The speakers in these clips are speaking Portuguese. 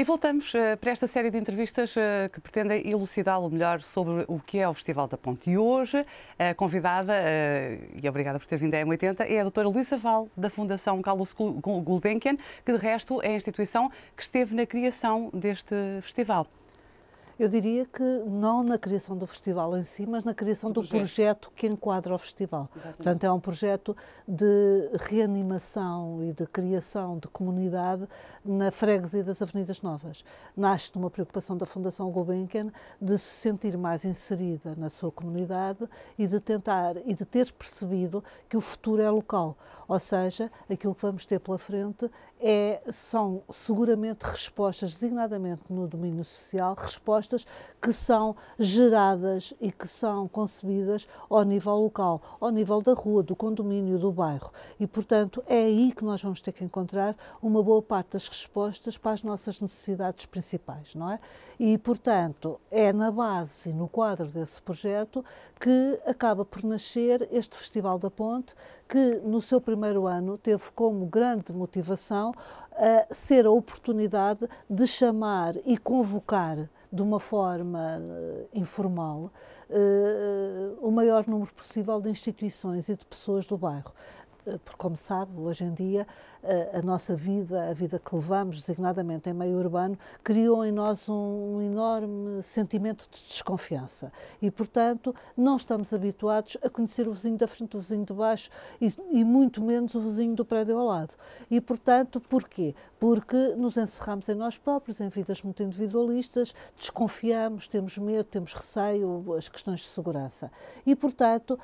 E voltamos uh, para esta série de entrevistas uh, que pretendem elucidá-lo melhor sobre o que é o Festival da Ponte. E hoje, a uh, convidada, eh, e obrigada por ter vindo à M80, é a doutora Luísa Val, da Fundação Carlos Gulbenkian, que de resto é a instituição que esteve na criação deste festival. Eu diria que não na criação do festival em si, mas na criação do, do projeto. projeto. que enquadra o festival. Exatamente. Portanto, é um projeto de reanimação e de criação de comunidade na freguesia das Avenidas Novas. Nasce de uma preocupação da Fundação Gulbenkian de se sentir mais inserida na sua comunidade e de tentar e de ter percebido que o futuro é local, ou seja, aquilo que vamos ter pela frente é são seguramente respostas designadamente no domínio social, respostas propostas que são geradas e que são concebidas ao nível local, ao nível da rua, do condomínio, do bairro. E, portanto, é aí que nós vamos ter que encontrar uma boa parte das respostas para as nossas necessidades principais, não é? E, portanto, é na base e no quadro desse projeto que acaba por nascer este Festival da Ponte, que no seu primeiro ano teve como grande motivação a eh, ser a oportunidade de chamar e convocar de uma forma eh, informal, eh, eh, o maior número possível de instituições e de pessoas do bairro. Eh, porque, como sabe, hoje em dia eh, a nossa vida, a vida que levamos, designadamente em meio urbano, criou em nós um enorme sentimento de desconfiança. E, portanto, não estamos habituados a conhecer o vizinho da frente, o vizinho de baixo e, e muito menos o vizinho do prédio ao lado. E, portanto, porquê? Porque nos encerramos em nós próprios, em vidas muito individualistas, desconfiamos, temos medo, temos receio, as questões de segurança. E, portanto,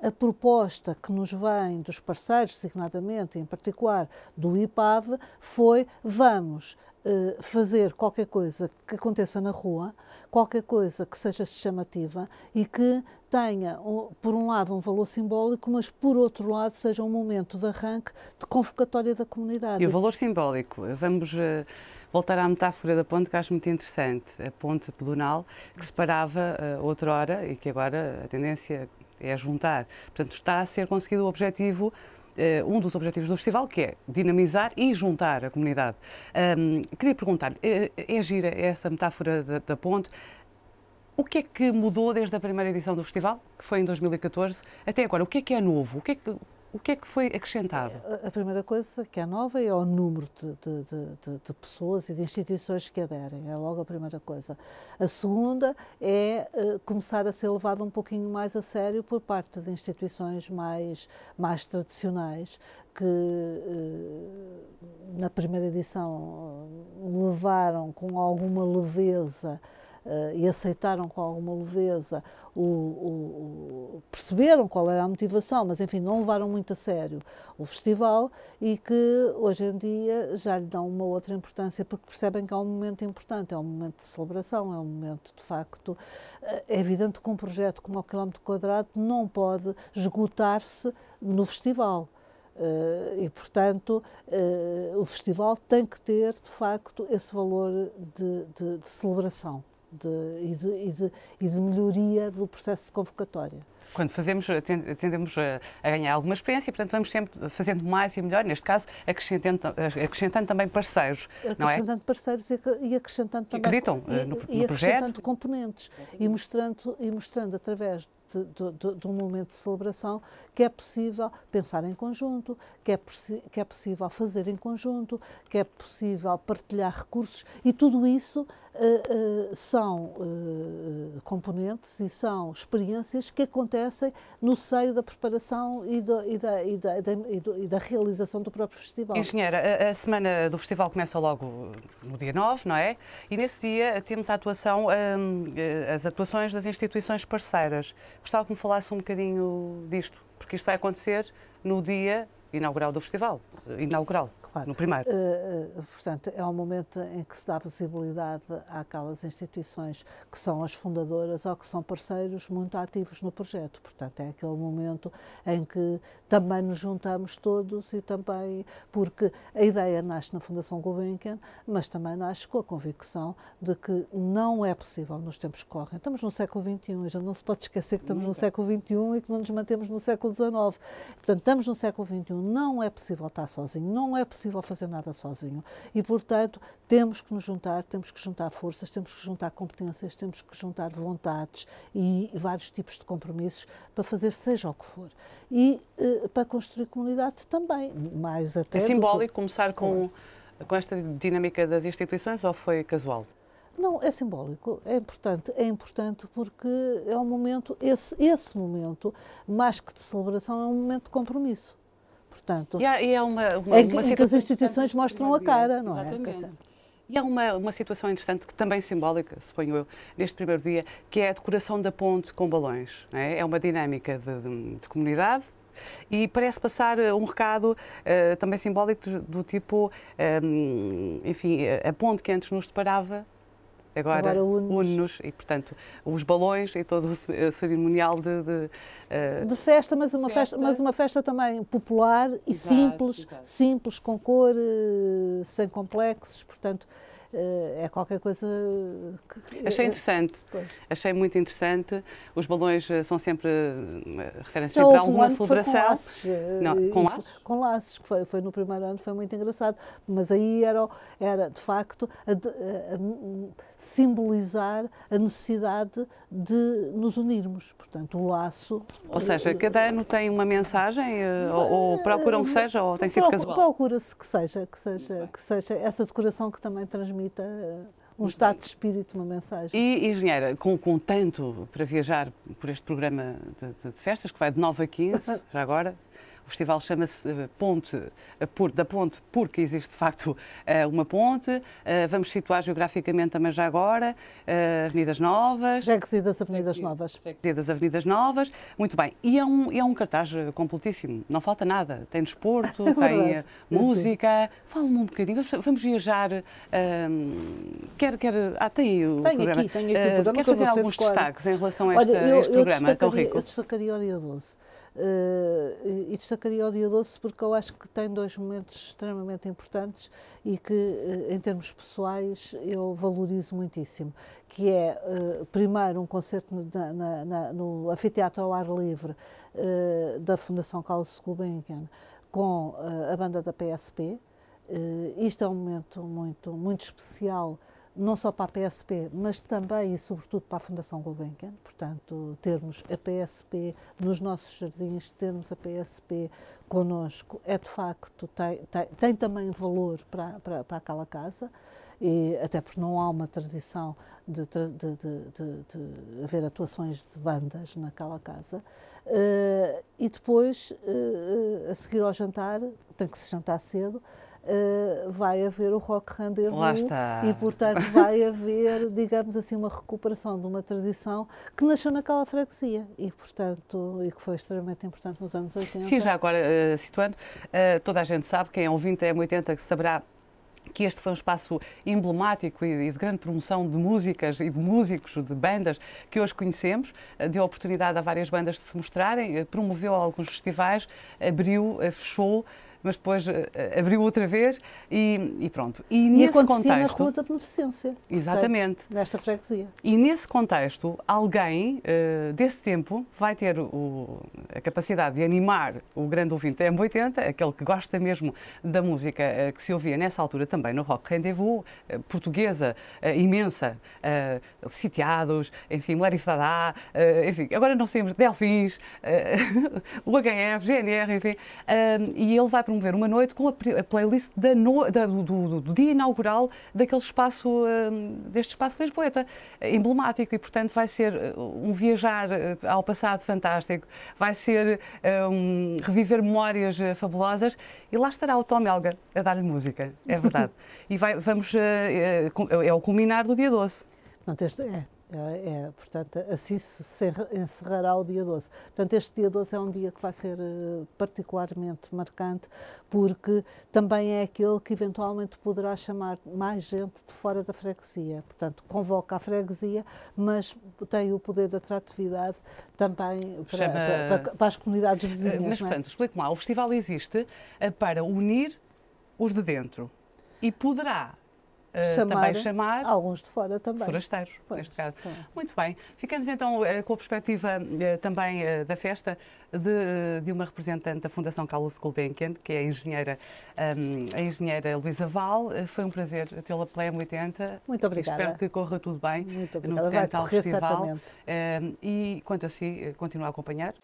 a, a, a proposta que nos vem dos parceiros, designadamente, em particular do IPAV, foi vamos eh, fazer qualquer coisa que aconteça na rua, qualquer coisa que seja chamativa e que tenha, por um lado, um valor simbólico, mas por outro lado, seja um momento de arranque, de convocatória da comunidade. E o valor simbólico, vamos eh, voltar à metáfora da ponte que acho muito interessante, a ponte pedonal que separava uh, outrora e que agora a tendência é juntar. Portanto, está a ser conseguido o objetivo eh, um dos objetivos do festival, que é dinamizar e juntar a comunidade. Um, queria perguntar-lhe, é, é, é, gira essa metáfora da, da, ponte, o que é que mudou desde a primeira edição do festival, que foi em 2014, até agora? O que é que é novo? O que é que, o que é que foi acrescentado? A primeira coisa que é nova é o número de, de, de, de, pessoas e de instituições que aderem, é logo a primeira coisa. A segunda é uh, começar a ser levado um pouquinho mais a sério por parte das instituições mais, mais tradicionais, que uh, na primeira edição levaram com alguma leveza eh, e aceitaram com alguma leveza, o, o, o, perceberam qual era a motivação, mas enfim, não levaram muito a sério o festival e que hoje em dia já lhe dão uma outra importância porque percebem que é um momento importante, é um momento de celebração, é um momento de facto. Eh, é evidente que um projeto como o quilómetro quadrado não pode esgotar-se no festival. Uh, e, portanto, uh, o festival tem que ter, de facto, esse valor de, de, de celebração de, e, de, e, de, e de melhoria do processo de convocatória. Quando fazemos, tendemos a ganhar alguma experiência, portanto, vamos sempre fazendo mais e melhor, neste caso, acrescentando, acrescentando também parceiros. É? Acrescentando é? parceiros e acrescentando também. Acreditam eh, e, no, no e acrescentando componentes e mostrando, e mostrando através de, de, de, um momento de celebração que é possível pensar em conjunto, que é, que é possível fazer em conjunto, que é possível partilhar recursos e tudo isso uh, uh, são uh, componentes e são experiências que acontecem acontecem no seio da preparação e, do, e, da, e, da, e da, realização do próprio festival. Engenheira, a, a, semana do festival começa logo no dia 9, não é? E nesse dia temos a atuação, hum, eh, as atuações das instituições parceiras. Gostava que me falasse um bocadinho disto, porque isto vai acontecer no dia inaugural do festival, inaugural, claro. no primeiro. Uh, portanto, é um momento em que se dá visibilidade àquelas instituições que são as fundadoras ou que são parceiros muito ativos no projeto. Portanto, é aquele momento em que também nos juntamos todos e também, porque a ideia nasce na Fundação Gulbenkian, mas também nasce com a convicção de que não é possível nos tempos que correm. Estamos no século XXI, já não se pode esquecer que estamos Nunca. no século XXI e que não nos mantemos no século XIX. Portanto, estamos no século XXI sozinho, não é possível estar sozinho, não é possível fazer nada sozinho. E, portanto, temos que nos juntar, temos que juntar forças, temos que juntar competências, temos que juntar vontades e vários tipos de compromissos para fazer seja o que for. E eh, para construir comunidade também, mais até... É simbólico que... começar com, claro. com esta dinâmica das instituições ou foi casual? Não, é simbólico, é importante, é importante porque é um momento, esse, esse momento, mais que de celebração, é um momento de compromisso. Portanto, e há, e há uma, uma, é que, uma é que as instituições mostram a cara, não é? Exatamente. é? E há uma, uma situação interessante, que também simbólica, suponho eu, neste primeiro dia, que é a decoração da ponte com balões. É? é? uma dinâmica de, de, de comunidade, e parece passar eh, um recado uh, também simbólico do, do tipo, um, ehm, enfim, a ponte que antes nos separava agora, agora une-nos. Une e, portanto, os balões e todo o eh, cerimonial de... De, uh... de festa, mas uma festa. festa. mas uma festa também popular e exato, simples, exato. simples, com cor, eh, sem complexos, portanto... Eh, é qualquer coisa que... Eh, achei interessante, pois. achei muito interessante. Os balões eh, são sempre, referem para sempre a alguma um celebração. Com laços, Não, com laços? com laços, que foi, foi, no primeiro ano, foi muito engraçado. Mas aí era, era de facto, a, a, a simbolizar a necessidade de nos unirmos. Portanto, o laço... Ou seja, cada ano tem uma mensagem, ou, ou procuram que seja, ou tem sido casual? Procura-se que seja, que seja, que seja essa decoração que também transmite transmita uh, um estado de espírito, uma mensagem. E, engenheira, com, com tanto para viajar por este programa de, de, de festas, que vai de 9 a 15, já agora, festival chama-se eh, Ponte eh, da Ponte, porque existe de facto eh, uma ponte. Vamos situar geograficamente também já agora Avenidas Novas. Freguesia das Avenidas Novas. Freguesia das Avenidas Novas. Muito bem. E é um, é um cartaz completíssimo, não falta nada. Tem desporto, é tem música. Fala-me um bocadinho, vamos viajar. Um, ehm, quero quer. Ah, tem o tenho programa. Aqui, tenho aqui o programa. Quero fazer alguns destaques em relação a este, Olha, eu, este programa, tão Rico? Eu destacaria o dia 12. Eh, e destacaria o dia 12 porque eu acho que tem dois momentos extremamente importantes e que, eh, em termos pessoais, eu valorizo muitíssimo, que é, eh, primeiro, um concerto na, na, na, no anfiteatro ao ar livre da Fundação Carlos Gulbenkian com a banda da PSP. isto é um momento muito, muito especial não só para a PSP, mas também e sobretudo para a Fundação Gulbenkian, portanto, termos a PSP nos nossos jardins, termos a PSP connosco, é de facto, tem, tem, tem também valor para, para, para aquela casa, e até porque não há uma tradição de, de, de, de haver atuações de bandas naquela casa. Uh, e depois, uh, a seguir ao jantar, tem que se jantar cedo, eh, vai haver o Rock Rendezvous Lá está. e, portanto, vai haver, digamos assim, uma recuperação de uma tradição que nasceu naquela freguesia e, portanto, e que foi extremamente importante nos anos 80. Sim, já agora, eh, situando, eh, toda a gente sabe, quem é ouvinte é 80 que saberá que este foi um espaço emblemático e de grande promoção de músicas e de músicos, de bandas que hoje conhecemos, deu oportunidade a várias bandas de se mostrarem, promoveu alguns festivais, abriu, fechou mas depois eh, eh, abriu outra vez e, e pronto. E, e nesse acontecia contexto, na Rua da Beneficência. Exatamente. Portanto, nesta freguesia. E nesse contexto, alguém uh, desse tempo vai ter o, a capacidade de animar o grande ouvinte da M80, aquele que gosta mesmo da música uh, que se ouvia nessa altura também no Rock Rendezvous, uh, portuguesa, imensa, sitiados, enfim, Larifadá, enfim, agora não sabemos, Delfins, uh, HF, GNR, enfim, e ele vai promover uma noite com a, playlist da no, da, do, do, do, dia inaugural daquele espaço, hum, deste espaço Lisboeta, é emblemático, e portanto vai ser uh, um viajar uh, ao passado fantástico, vai ser uh, um reviver memórias fabulosas e lá estará o Tom Elga a dar-lhe música, é verdade. e vai, vamos, é, é o culminar do dia 12. Portanto, este é é, é, portanto, assim se encerrará o dia 12. Portanto, este dia 12 é um dia que vai ser uh, particularmente marcante, porque também é aquele que eventualmente poderá chamar mais gente de fora da freguesia. Portanto, convoca a freguesia, mas tem o poder de atratividade também para, Chama... para, para, para as comunidades eh, vizinhas. Mas, é? portanto, é? explique-me lá, o festival existe eh, para unir os de dentro e poderá eh, chamar também eh, chamar. Alguns de fora também. Forasteiros, pois, neste caso. Muito bem. Ficamos então eh, com a perspectiva também da festa de, de uma representante da Fundação Carlos Gulbenkian, que é a engenheira, ehm, a engenheira Luísa Val. Foi um prazer tê-la pela M80. Muito obrigada. Espero que corra tudo bem. Muito obrigada. No Vai correr festival. certamente. Ehm, e quanto a si, continuo a acompanhar.